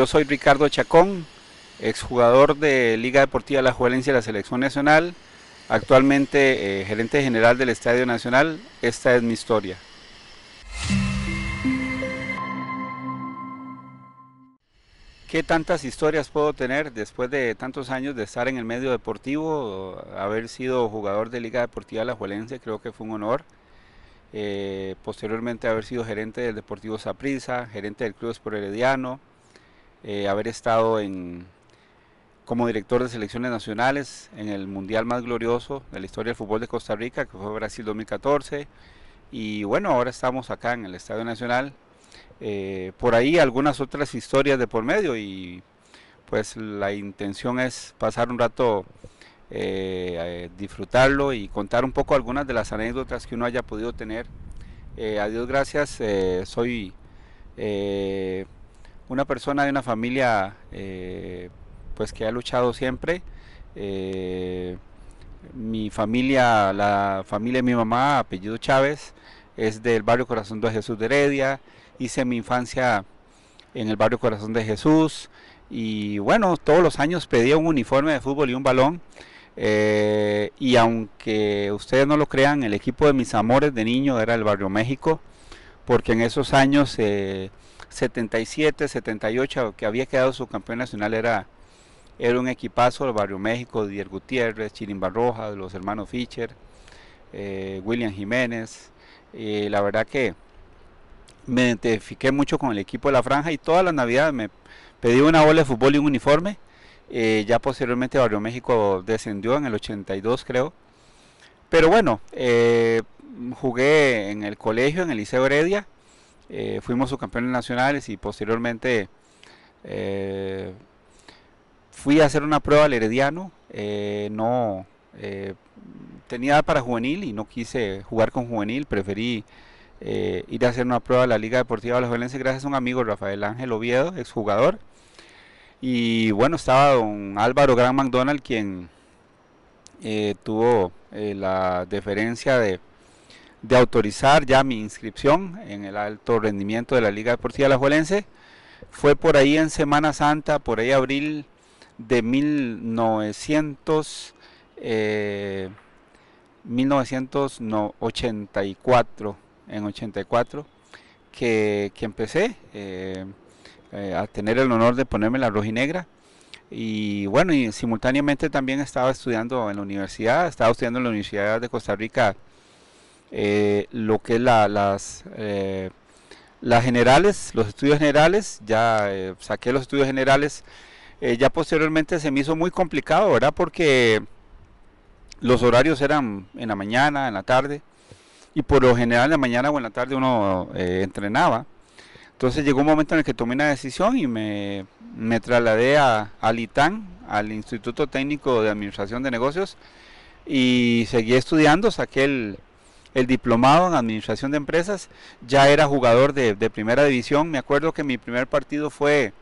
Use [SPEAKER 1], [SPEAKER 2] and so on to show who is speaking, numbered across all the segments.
[SPEAKER 1] Yo soy Ricardo Chacón, exjugador de Liga Deportiva La Juelencia de la Selección Nacional, actualmente eh, gerente general del Estadio Nacional. Esta es mi historia. ¿Qué tantas historias puedo tener después de tantos años de estar en el medio deportivo? Haber sido jugador de Liga Deportiva La Juelense, creo que fue un honor. Eh, posteriormente haber sido gerente del Deportivo Saprissa, gerente del Club Herediano, eh, haber estado en, como director de selecciones nacionales en el mundial más glorioso de la historia del fútbol de Costa Rica, que fue Brasil 2014. Y bueno, ahora estamos acá en el Estadio Nacional. Eh, por ahí algunas otras historias de por medio y pues la intención es pasar un rato, eh, disfrutarlo y contar un poco algunas de las anécdotas que uno haya podido tener. adiós a Dios gracias, soy una persona de una familia eh, pues que ha luchado siempre. Eh, mi familia, la familia de mi mamá, apellido Chávez, es del barrio Corazón de Jesús de Heredia. Hice mi infancia en el barrio Corazón de Jesús y bueno, todos los años pedía un uniforme de fútbol y un balón. Eh, y aunque ustedes no lo crean, el equipo de mis amores de niño era el Barrio México, porque en esos años 77, 78, que había quedado su campeón nacional, era, era un equipazo el Barrio México, Dier Gutiérrez, Chirimba Roja, los hermanos Fischer, eh, William Jiménez. la verdad que me identifiqué mucho con el equipo de la franja y todas las navidades me pedí una bola de fútbol y un uniforme. Eh, ya posteriormente Barrio México descendió en el 82 creo. Pero bueno, eh, jugué en el colegio, en el Liceo Heredia Fuimos eh, fuimos subcampeones nacionales y posteriormente eh, fui a hacer una prueba al Herediano, eh, no tenía para juvenil y no quise jugar con juvenil, preferí ir a hacer una prueba a la Liga Deportiva Alajuelense gracias a un amigo, Rafael Ángel Oviedo, exjugador. Y bueno, estaba don Álvaro Gran McDonald, quien tuvo la deferencia de de autorizar ya mi inscripción en el alto rendimiento de la Liga Deportiva Alajuelense. Fue por ahí en Semana Santa, por ahí abril de 1900, 1984, eh, en 84, que, que empecé eh, eh, a tener el honor de ponerme la negra Y bueno, y simultáneamente también estaba estudiando en la universidad, estaba estudiando en la Universidad de Costa Rica eh, lo que es las, eh, las generales, los estudios generales, ya eh, saqué los estudios generales, ya posteriormente se me hizo muy complicado, ¿verdad? Porque los horarios eran en la mañana, en la tarde, y por lo general en la mañana o en la tarde uno entrenaba. Entonces llegó un momento en el que tomé una decisión y me, trasladé a, al ITAN, al Instituto Técnico de Administración de Negocios, y seguí estudiando, saqué el, el diplomado en administración de empresas, ya era jugador de, primera división. Me acuerdo que mi primer partido fue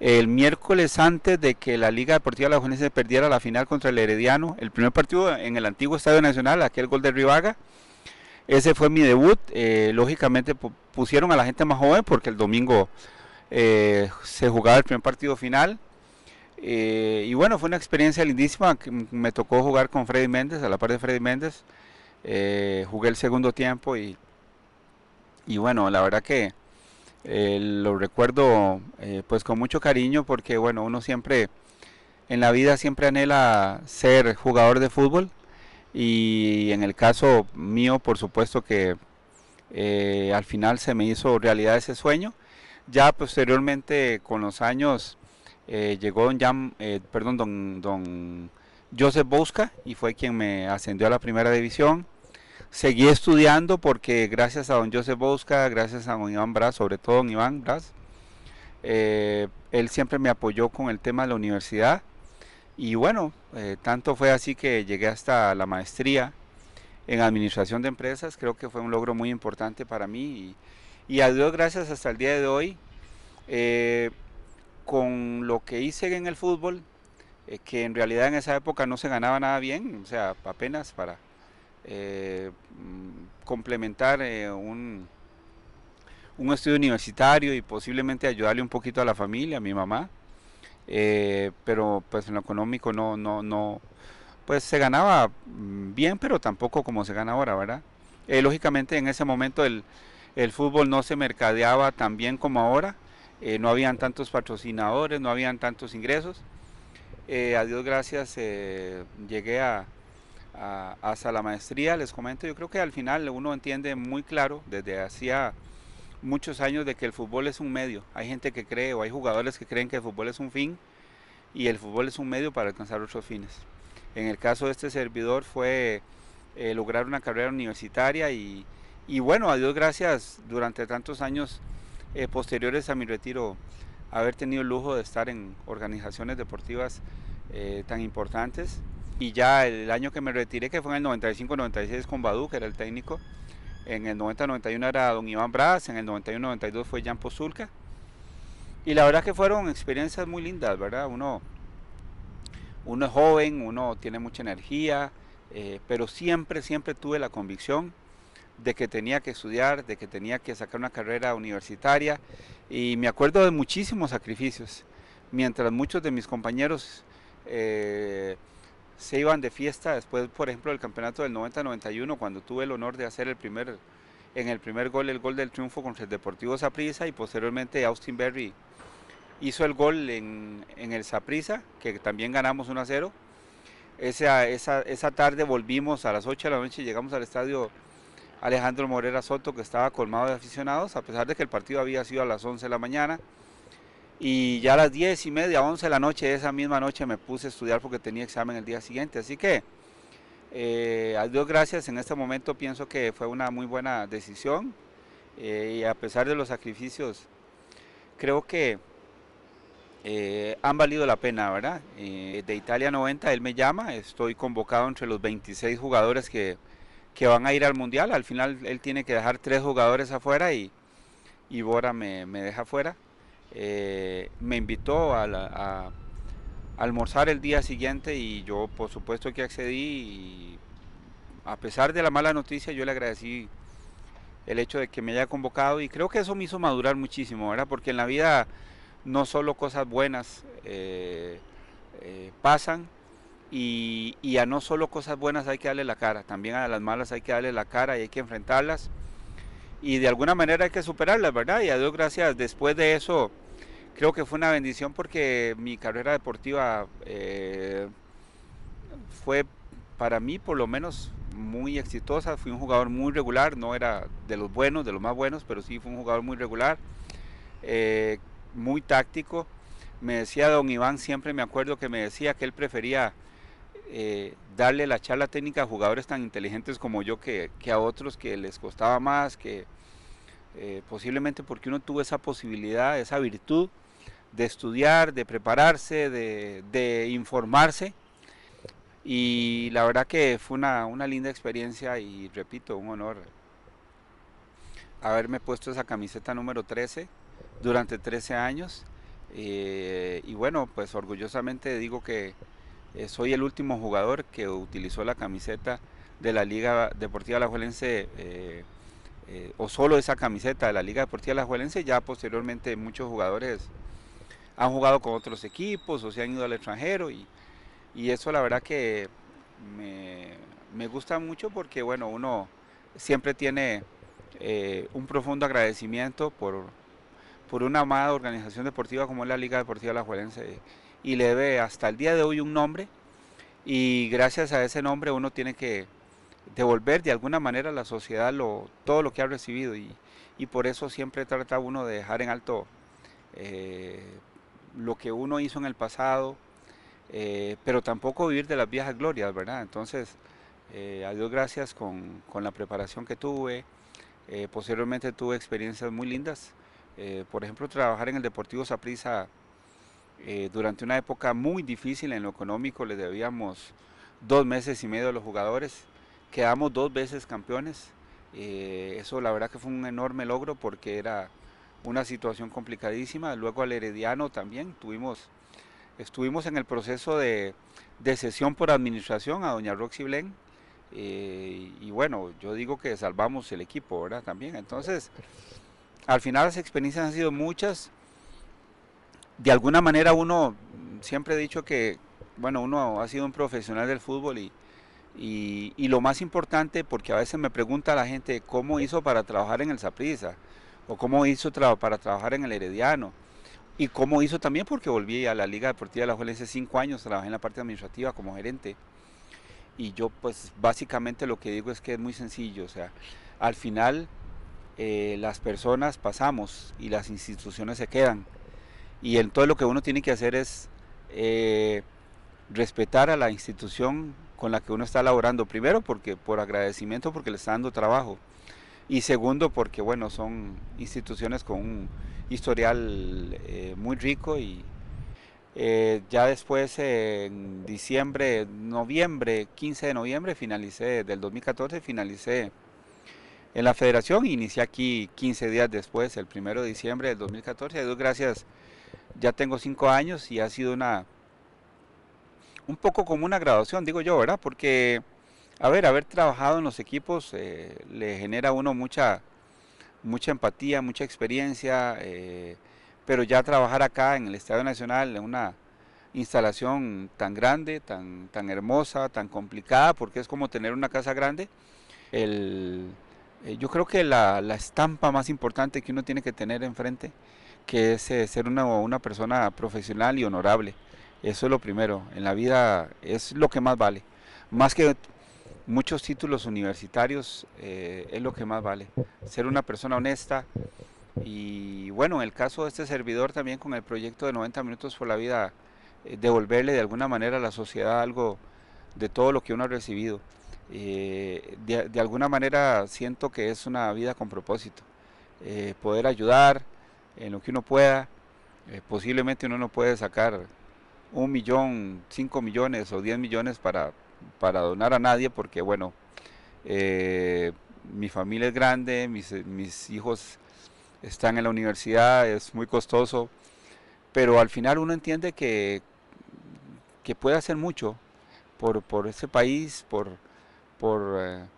[SPEAKER 1] el miércoles antes de que la Liga Deportiva de la Juventud perdiera la final contra el Herediano, el primer partido en el antiguo Estadio Nacional, aquel gol de Rivaga. Ese fue mi debut. Eh, lógicamente pusieron a la gente más joven porque el domingo eh, se jugaba el primer partido final. Eh, y bueno, fue una experiencia lindísima. Me tocó jugar con Freddy Méndez, a la par de Freddy Méndez. Eh, jugué el segundo tiempo y, y bueno, la verdad que eh, lo recuerdo eh, pues con mucho cariño porque bueno, uno siempre en la vida siempre anhela ser jugador de fútbol y en el caso mío por supuesto que al final se me hizo realidad ese sueño. Ya posteriormente con los años llegó don, perdón, don, don Joseph busca y fue quien me ascendió a la primera división seguí estudiando porque gracias a don Joseph Bosca, gracias a don Iván Bras, sobre todo don Iván Bras, eh, él siempre me apoyó con el tema de la universidad y bueno, eh, tanto fue así que llegué hasta la maestría en administración de empresas, creo que fue un logro muy importante para mí y, a Dios gracias hasta el día de hoy, eh, con lo que hice en el fútbol, que en realidad en esa época no se ganaba nada bien, o sea, apenas para eh, complementar eh, un, un, estudio universitario y posiblemente ayudarle un poquito a la familia, a mi mamá. Eh, pero pues en lo económico no, no, no, pues se ganaba mm, bien, pero tampoco como se gana ahora, ¿verdad? lógicamente en ese momento el, el fútbol no se mercadeaba tan bien como ahora, no habían tantos patrocinadores, no habían tantos ingresos. a Dios gracias llegué a, hasta la maestría, les comento, yo creo que al final uno entiende muy claro desde hacía muchos años de que el fútbol es un medio. Hay gente que cree o hay jugadores que creen que el fútbol es un fin y el fútbol es un medio para alcanzar otros fines. En el caso de este servidor fue eh, lograr una carrera universitaria y, bueno, a Dios gracias, durante tantos años eh, posteriores a mi retiro, haber tenido el lujo de estar en organizaciones deportivas eh, tan importantes. Y ya el año que me retiré, que fue en el 95-96 con Badu, que era el técnico, en el 90-91 era don Iván Brás, en el 91-92 fue Jan Pozulka. Y la verdad que fueron experiencias muy lindas, ¿verdad? Uno, uno es joven, uno tiene mucha energía, eh, pero siempre, siempre tuve la convicción de que tenía que estudiar, de que tenía que sacar una carrera universitaria y me acuerdo de muchísimos sacrificios, mientras muchos de mis compañeros eh, se iban de fiesta después, por ejemplo, del campeonato del 90-91, cuando tuve el honor de hacer el primer, en el primer gol, el gol del triunfo contra el Deportivo Zaprisa y posteriormente Austin Berry hizo el gol en, el Zaprisa que también ganamos 1 0. Esa, esa, esa, tarde volvimos a las 8 de la noche y llegamos al estadio Alejandro Morera Soto, que estaba colmado de aficionados, a pesar de que el partido había sido a las 11 de la mañana y ya a las 10 y media, 11 de la noche, esa misma noche me puse a estudiar porque tenía examen el día siguiente. Así que, eh, a Dios gracias, en este momento pienso que fue una muy buena decisión eh, y a pesar de los sacrificios, creo que eh, han valido la pena, ¿verdad? de Italia 90 él me llama, estoy convocado entre los 26 jugadores que, van a ir al Mundial, al final él tiene que dejar tres jugadores afuera y, Bora me, me deja afuera. Eh, me invitó a, almorzar el día siguiente y yo por supuesto que accedí y a pesar de la mala noticia yo le agradecí el hecho de que me haya convocado y creo que eso me hizo madurar muchísimo, Porque en la vida no solo cosas buenas eh, eh, pasan y, y a no solo cosas buenas hay que darle la cara, también a las malas hay que darle la cara y hay que enfrentarlas y de alguna manera hay que superarlas, ¿verdad? Y a Dios gracias, después de eso creo que fue una bendición porque mi carrera deportiva eh, fue para mí por lo menos muy exitosa, fui un jugador muy regular, no era de los buenos, de los más buenos, pero sí fue un jugador muy regular, eh, muy táctico. Me decía don Iván, siempre me acuerdo que me decía que él prefería eh, darle la charla técnica a jugadores tan inteligentes como yo que, a otros que les costaba más, que eh, posiblemente porque uno tuvo esa posibilidad, esa virtud de estudiar, de prepararse, de, informarse. Y la verdad que fue una, linda experiencia y repito, un honor haberme puesto esa camiseta número 13 durante 13 años. Eh, y bueno, pues orgullosamente digo que eh, soy el último jugador que utilizó la camiseta de la Liga Deportiva Lajuelense, eh, eh, o solo esa camiseta de la Liga Deportiva Lajuelense, Ya posteriormente muchos jugadores han jugado con otros equipos o se han ido al extranjero y, y eso la verdad que me, gusta mucho porque bueno, uno siempre tiene eh, un profundo agradecimiento por, por una amada organización deportiva como es la Liga Deportiva Alajuelense y le debe hasta el día de hoy un nombre y gracias a ese nombre uno tiene que devolver de alguna manera a la sociedad lo, todo lo que ha recibido y, por eso siempre trata uno de dejar en alto eh, lo que uno hizo en el pasado, eh, pero tampoco vivir de las viejas glorias, ¿verdad? Entonces, eh, a Dios gracias con, con, la preparación que tuve, posteriormente tuve experiencias muy lindas, por ejemplo, trabajar en el Deportivo Saprissa eh, durante una época muy difícil en lo económico, le debíamos dos meses y medio a los jugadores. Quedamos dos veces campeones. Eh, eso la verdad que fue un enorme logro porque era una situación complicadísima. Luego al Herediano también tuvimos, estuvimos en el proceso de, de cesión por administración a doña Roxy Blen. Eh, y bueno, yo digo que salvamos el equipo, ¿verdad? También. Entonces, al final las experiencias han sido muchas de alguna manera uno, siempre he dicho que, bueno, uno ha sido un profesional del fútbol y, lo más importante, porque a veces me pregunta la gente cómo hizo para trabajar en el Saprissa, o cómo hizo para trabajar en el Herediano, y cómo hizo también porque volví a la Liga Deportiva de la hace cinco años, trabajé en la parte administrativa como gerente. Y yo pues básicamente lo que digo es que es muy sencillo, o sea, al final eh, las personas pasamos y las instituciones se quedan. Y todo lo que uno tiene que hacer es eh, respetar a la institución con la que uno está laborando. Primero, porque por agradecimiento, porque le está dando trabajo. Y segundo, porque bueno, son instituciones con un historial eh, muy rico y eh, ya después en diciembre, noviembre, 15 de noviembre finalicé, del 2014 finalicé en la federación, inicié aquí 15 días después, el 1 de diciembre del 2014, y gracias ya tengo cinco años y ha sido una un poco como una graduación, digo yo, ¿verdad? Porque, a ver, haber trabajado en los equipos eh, le genera a uno mucha, mucha empatía, mucha experiencia, eh, pero ya trabajar acá en el Estadio Nacional, en una instalación tan grande, tan, tan hermosa, tan complicada, porque es como tener una casa grande, el, eh, yo creo que la, la estampa más importante que uno tiene que tener enfrente que es eh, ser una, persona profesional y honorable. Eso es lo primero. En la vida es lo que más vale. Más que muchos títulos universitarios, eh, es lo que más vale. Ser una persona honesta. Y bueno, en el caso de este servidor también con el proyecto de 90 Minutos por la Vida, eh, devolverle de alguna manera a la sociedad algo de todo lo que uno ha recibido. de, alguna manera siento que es una vida con propósito. poder ayudar, en lo que uno pueda. Eh, posiblemente uno no puede sacar un millón, cinco millones o diez millones para, para donar a nadie porque, bueno, eh, mi familia es grande, mis, hijos están en la universidad, es muy costoso, pero al final uno entiende que, que puede hacer mucho por, por ese país, por, por, sociedad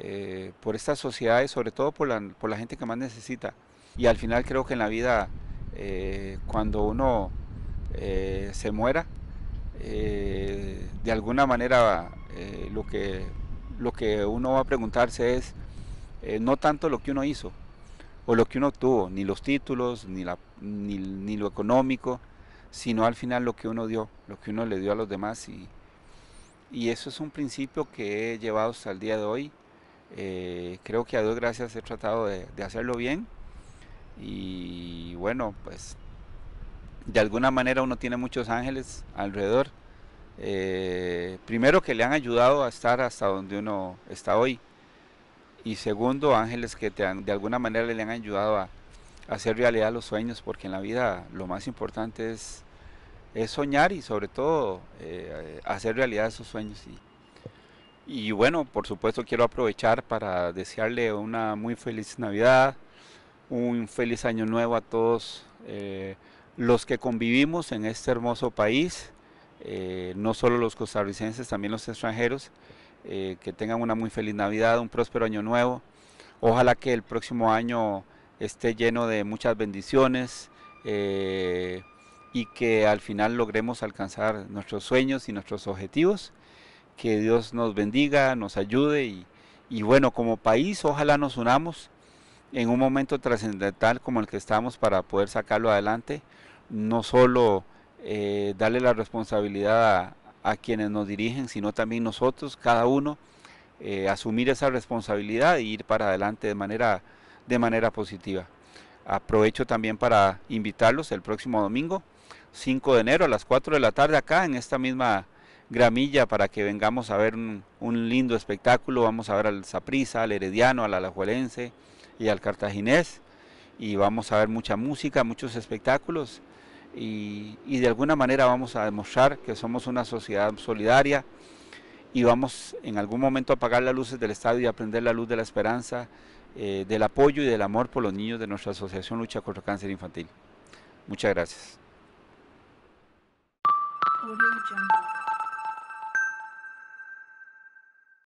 [SPEAKER 1] eh, por estas sociedades, sobre todo por la gente que más necesita y al final creo que en la vida eh, cuando uno eh, se muera eh, de alguna manera lo que lo que uno va a preguntarse es no tanto lo que uno hizo o lo que uno tuvo, ni los títulos ni la ni, lo económico sino al final lo que uno dio lo que uno le dio a los demás y eso es un principio que he llevado hasta el día de hoy. creo que a Dios gracias he tratado de hacerlo bien y bueno, pues de alguna manera uno tiene muchos ángeles alrededor. Eh, primero que le han ayudado a estar hasta donde uno está hoy. Y segundo, ángeles que de alguna manera le han ayudado a, hacer realidad los sueños, porque en la vida lo más importante es, soñar y sobre todo eh, hacer realidad esos sueños. y bueno, por supuesto quiero aprovechar para desearle una muy feliz Navidad, un feliz año nuevo a todos eh, los que convivimos en este hermoso país, eh, no solo los costarricenses, también los extranjeros, eh, que tengan una muy feliz Navidad, un próspero año nuevo. Ojalá que el próximo año esté lleno de muchas bendiciones y que al final logremos alcanzar nuestros sueños y nuestros objetivos. Que Dios nos bendiga, nos ayude y, y bueno, como país ojalá nos unamos en un momento trascendental como el que estamos para poder sacarlo adelante, no solo eh, darle la responsabilidad a, quienes nos dirigen, sino también nosotros, cada uno, eh, asumir esa responsabilidad e ir para adelante de manera, de manera positiva. Aprovecho también para invitarlos el próximo domingo, 5 de enero a las 4 de la tarde, acá en esta misma gramilla para que vengamos a ver un, lindo espectáculo. Vamos a ver al Saprisa, al Herediano, al Alajuelense, y al cartaginés y vamos a ver mucha música, muchos espectáculos y, de alguna manera vamos a demostrar que somos una sociedad solidaria y vamos en algún momento a apagar las luces del estadio y a prender la luz de la esperanza, eh, del apoyo y del amor por los niños de nuestra asociación Lucha contra el Cáncer Infantil. Muchas gracias.